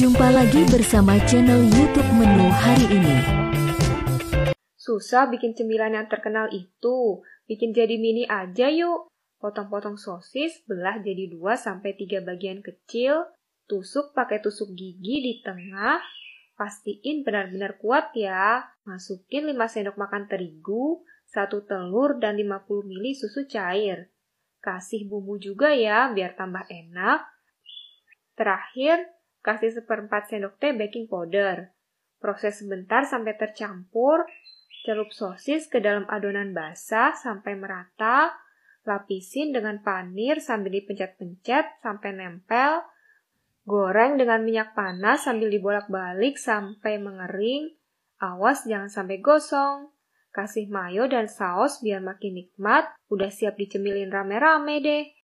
Jumpa lagi bersama channel YouTube menu hari ini. Susah bikin cemilan yang terkenal itu. Bikin jadi mini aja yuk. Potong-potong sosis, belah jadi 2 sampai 3 bagian kecil, tusuk pakai tusuk gigi di tengah, pastiin benar-benar kuat ya. Masukin 5 sendok makan terigu, 1 telur dan 50 ml susu cair. Kasih bumbu juga ya biar tambah enak. Terakhir, Kasih seperempat sendok teh baking powder. Proses sebentar sampai tercampur. Celup sosis ke dalam adonan basah sampai merata. Lapisin dengan panir sambil dipencet-pencet sampai nempel. Goreng dengan minyak panas sambil dibolak-balik sampai mengering. Awas jangan sampai gosong. Kasih mayo dan saus biar makin nikmat. Udah siap dicemilin rame-rame deh.